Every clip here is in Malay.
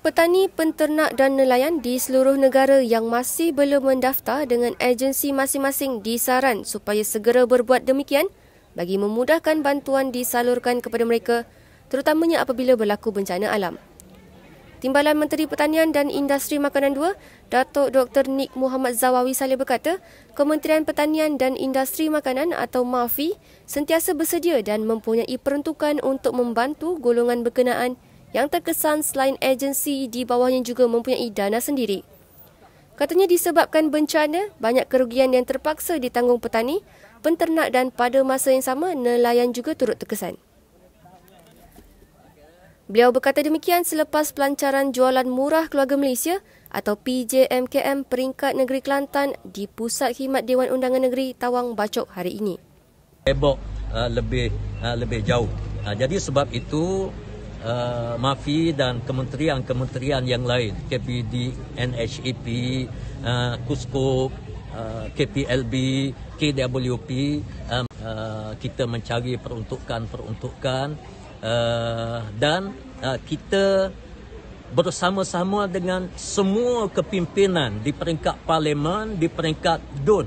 Petani, penternak dan nelayan di seluruh negara yang masih belum mendaftar dengan agensi masing-masing disaran supaya segera berbuat demikian bagi memudahkan bantuan disalurkan kepada mereka terutamanya apabila berlaku bencana alam. Timbalan Menteri Pertanian dan Industri Makanan 2, Datuk Dr. Nik Muhammad Zawawi Saleh berkata, Kementerian Pertanian dan Industri Makanan atau MAFI sentiasa bersedia dan mempunyai peruntukan untuk membantu golongan berkenaan yang terkesan selain agensi di bawahnya juga mempunyai dana sendiri. Katanya disebabkan bencana, banyak kerugian yang terpaksa ditanggung petani, penternak dan pada masa yang sama nelayan juga turut terkesan. Beliau berkata demikian selepas pelancaran jualan murah keluarga Malaysia atau PJMKM peringkat negeri Kelantan di Pusat Khidmat Dewan Undangan Negeri Tawang Bacok hari ini. Hebok ah, lebih ah, lebih jauh. Ah, jadi sebab itu uh, MAFI dan kementerian-kementerian yang lain KPD, NHEP, uh, KUSKO, uh, KPLB, KWP um, uh, kita mencari peruntukan-peruntukan uh, dan uh, kita bersama-sama dengan semua kepimpinan di peringkat parlimen, di peringkat DUN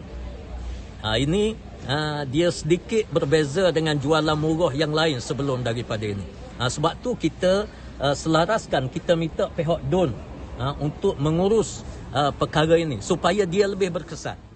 uh, ini ha, dia sedikit berbeza dengan jualan murah yang lain sebelum daripada ini. Ha, sebab tu kita ha, selaraskan, kita minta pihak don ha, untuk mengurus ha, perkara ini supaya dia lebih berkesan.